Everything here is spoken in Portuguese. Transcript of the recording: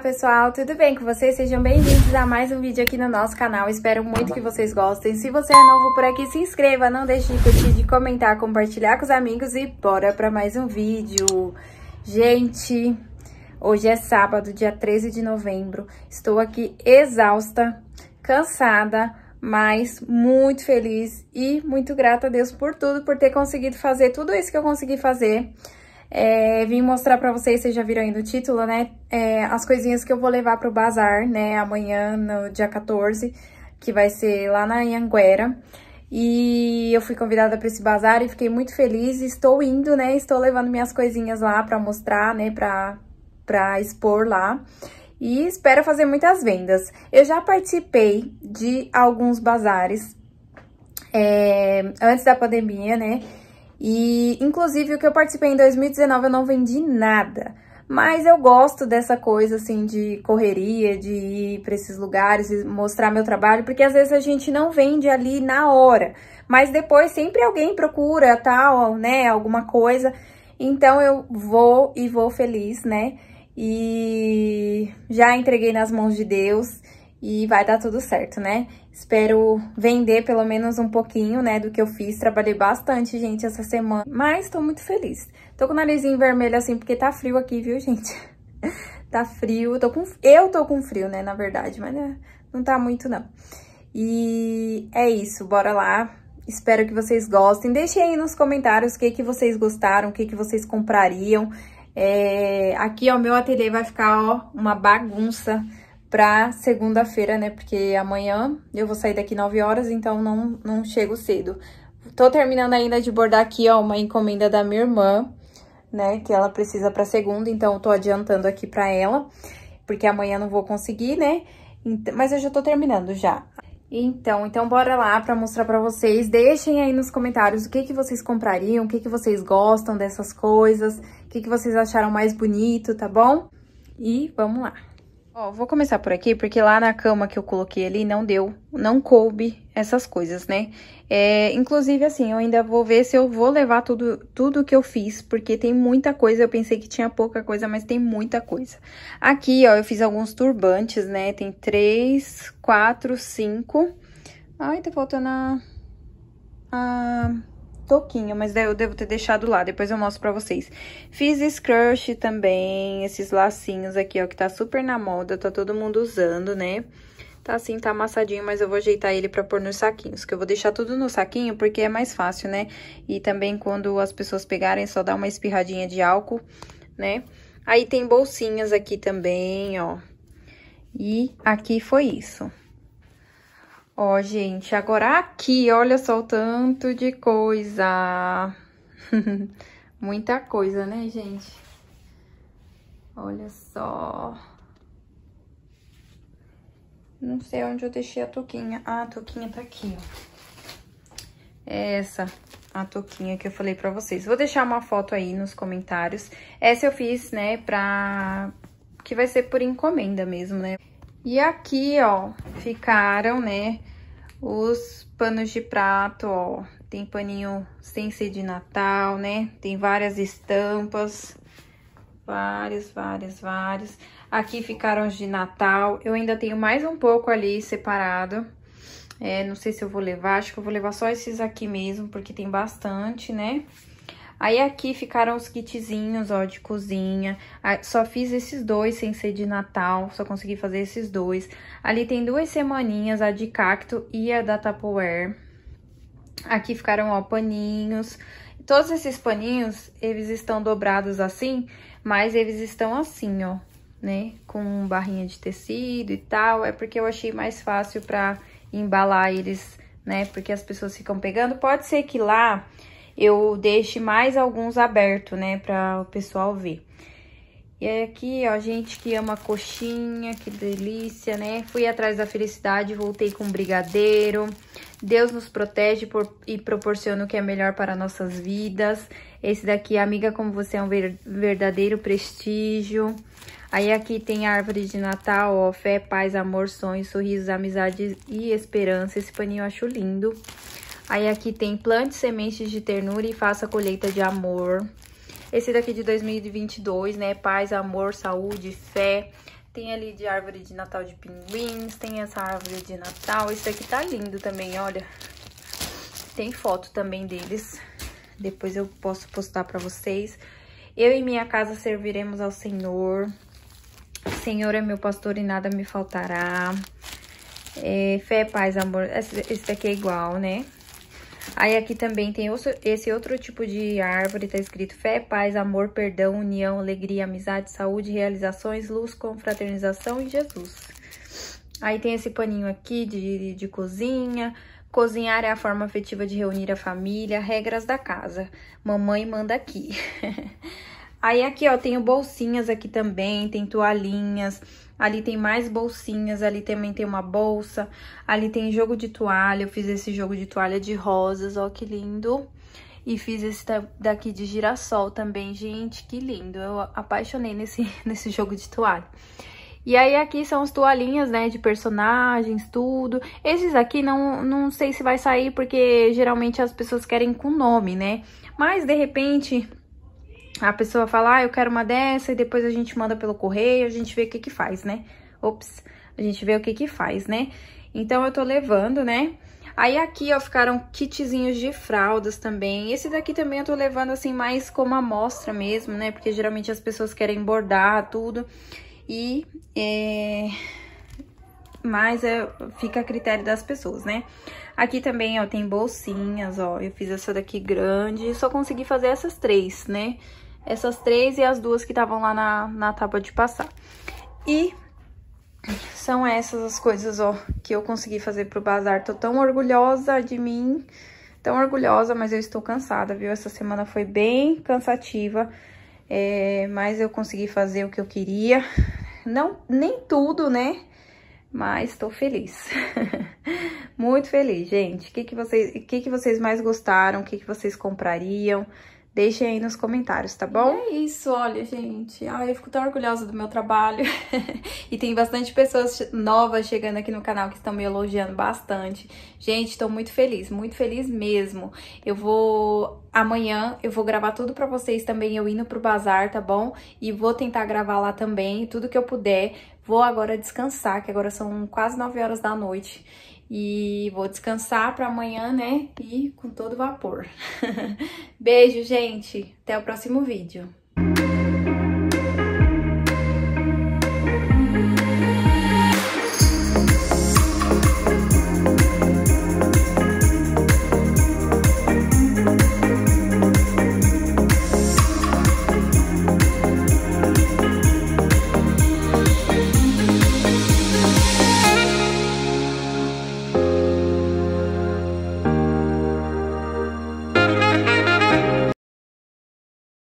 Olá pessoal, tudo bem com vocês? Sejam bem-vindos a mais um vídeo aqui no nosso canal, espero muito que vocês gostem. Se você é novo por aqui, se inscreva, não deixe de curtir, de comentar, compartilhar com os amigos e bora para mais um vídeo. Gente, hoje é sábado, dia 13 de novembro, estou aqui exausta, cansada, mas muito feliz e muito grata a Deus por tudo, por ter conseguido fazer tudo isso que eu consegui fazer é, vim mostrar pra vocês, vocês já viram aí no título, né? É, as coisinhas que eu vou levar pro bazar, né? Amanhã, no dia 14, que vai ser lá na Anhanguera. E eu fui convidada para esse bazar e fiquei muito feliz. Estou indo, né? Estou levando minhas coisinhas lá pra mostrar, né? Pra, pra expor lá. E espero fazer muitas vendas. Eu já participei de alguns bazares é, antes da pandemia, né? E, inclusive, o que eu participei em 2019 eu não vendi nada. Mas eu gosto dessa coisa, assim, de correria, de ir para esses lugares e mostrar meu trabalho, porque às vezes a gente não vende ali na hora, mas depois sempre alguém procura, tal, né, alguma coisa. Então eu vou e vou feliz, né? E já entreguei nas mãos de Deus e vai dar tudo certo, né? Espero vender pelo menos um pouquinho, né, do que eu fiz. Trabalhei bastante, gente, essa semana, mas tô muito feliz. Tô com o narizinho vermelho assim porque tá frio aqui, viu, gente? tá frio, tô com... eu tô com frio, né, na verdade, mas né, não tá muito, não. E é isso, bora lá. Espero que vocês gostem. Deixem aí nos comentários o que, que vocês gostaram, o que, que vocês comprariam. É... Aqui, ó, meu ateliê vai ficar, ó, uma bagunça, pra segunda-feira, né? Porque amanhã eu vou sair daqui 9 horas, então não, não chego cedo. Tô terminando ainda de bordar aqui, ó, uma encomenda da minha irmã, né? Que ela precisa pra segunda, então eu tô adiantando aqui pra ela. Porque amanhã não vou conseguir, né? Mas eu já tô terminando já. Então, então bora lá para mostrar para vocês. Deixem aí nos comentários o que que vocês comprariam, o que que vocês gostam dessas coisas, o que que vocês acharam mais bonito, tá bom? E vamos lá. Ó, vou começar por aqui, porque lá na cama que eu coloquei ali não deu, não coube essas coisas, né? É, inclusive, assim, eu ainda vou ver se eu vou levar tudo, tudo que eu fiz, porque tem muita coisa, eu pensei que tinha pouca coisa, mas tem muita coisa. Aqui, ó, eu fiz alguns turbantes, né? Tem três, quatro, cinco... Ai, tá faltando a... a toquinho, mas daí eu devo ter deixado lá, depois eu mostro pra vocês. Fiz scrunch também, esses lacinhos aqui, ó, que tá super na moda, tá todo mundo usando, né? Tá assim, tá amassadinho, mas eu vou ajeitar ele pra pôr nos saquinhos, que eu vou deixar tudo no saquinho porque é mais fácil, né? E também quando as pessoas pegarem, é só dá uma espirradinha de álcool, né? Aí tem bolsinhas aqui também, ó. E aqui foi isso. Ó, gente, agora aqui, olha só o tanto de coisa. Muita coisa, né, gente? Olha só. Não sei onde eu deixei a toquinha. Ah, a toquinha tá aqui, ó. É essa, a toquinha que eu falei pra vocês. Vou deixar uma foto aí nos comentários. Essa eu fiz, né, pra... Que vai ser por encomenda mesmo, né? E aqui, ó, ficaram, né, os panos de prato, ó. Tem paninho sem ser de Natal, né? Tem várias estampas. Várias, várias, várias. Aqui ficaram os de Natal. Eu ainda tenho mais um pouco ali separado. É, não sei se eu vou levar, acho que eu vou levar só esses aqui mesmo, porque tem bastante, né? Aí aqui ficaram os kitzinhos, ó, de cozinha. Ah, só fiz esses dois sem ser de Natal, só consegui fazer esses dois. Ali tem duas semaninhas, a de cacto e a da Tupperware. Aqui ficaram, ó, paninhos. Todos esses paninhos, eles estão dobrados assim, mas eles estão assim, ó, né? Com barrinha de tecido e tal. É porque eu achei mais fácil pra embalar eles, né? Porque as pessoas ficam pegando. Pode ser que lá eu deixe mais alguns abertos, né, para o pessoal ver. E é aqui, ó, gente que ama coxinha, que delícia, né? Fui atrás da felicidade, voltei com brigadeiro. Deus nos protege por, e proporciona o que é melhor para nossas vidas. Esse daqui, amiga como você, é um ver, verdadeiro prestígio. Aí aqui tem a árvore de Natal, ó, fé, paz, amor, sonhos, sorrisos, amizade e esperança. Esse paninho eu acho lindo. Aí aqui tem plante sementes de ternura e faça colheita de amor. Esse daqui é de 2022, né? Paz, amor, saúde, fé. Tem ali de árvore de Natal de pinguins, tem essa árvore de Natal. Esse daqui tá lindo também, olha. Tem foto também deles. Depois eu posso postar pra vocês. Eu e minha casa serviremos ao Senhor. Senhor é meu pastor e nada me faltará. É, fé, paz, amor. esse daqui é igual, né? Aí aqui também tem esse outro tipo de árvore, tá escrito fé, paz, amor, perdão, união, alegria, amizade, saúde, realizações, luz, confraternização e Jesus. Aí tem esse paninho aqui de, de cozinha, Cozinhar é a forma afetiva de reunir a família, regras da casa. Mamãe manda aqui. Aí aqui, ó, tem bolsinhas aqui também, tem toalhinhas, ali tem mais bolsinhas, ali também tem uma bolsa, ali tem jogo de toalha, eu fiz esse jogo de toalha de rosas, ó que lindo. E fiz esse daqui de girassol também, gente, que lindo, eu apaixonei nesse, nesse jogo de toalha. E aí aqui são as toalhinhas, né, de personagens, tudo. Esses aqui não, não sei se vai sair, porque geralmente as pessoas querem com nome, né? Mas, de repente, a pessoa fala, ah, eu quero uma dessa, e depois a gente manda pelo correio, a gente vê o que que faz, né? Ops, a gente vê o que que faz, né? Então, eu tô levando, né? Aí aqui, ó, ficaram kitzinhos de fraldas também. Esse daqui também eu tô levando, assim, mais como amostra mesmo, né? Porque geralmente as pessoas querem bordar tudo. E... É... Mas é... fica a critério das pessoas, né? Aqui também, ó, tem bolsinhas, ó. Eu fiz essa daqui grande. Só consegui fazer essas três, né? Essas três e as duas que estavam lá na, na tábua de passar. E são essas as coisas, ó, que eu consegui fazer pro bazar. Tô tão orgulhosa de mim, tão orgulhosa, mas eu estou cansada, viu? Essa semana foi bem cansativa, é, mas eu consegui fazer o que eu queria. Não, nem tudo, né? Mas tô feliz. Muito feliz, gente. O que, que, vocês, que, que vocês mais gostaram? O que, que vocês comprariam? Deixem aí nos comentários, tá bom? E é isso, olha, gente. Ai, eu fico tão orgulhosa do meu trabalho. e tem bastante pessoas novas chegando aqui no canal que estão me elogiando bastante. Gente, tô muito feliz, muito feliz mesmo. Eu vou... Amanhã eu vou gravar tudo pra vocês também, eu indo pro bazar, tá bom? E vou tentar gravar lá também, tudo que eu puder. Vou agora descansar, que agora são quase 9 horas da noite. E vou descansar para amanhã, né? E com todo vapor. Beijo, gente. Até o próximo vídeo.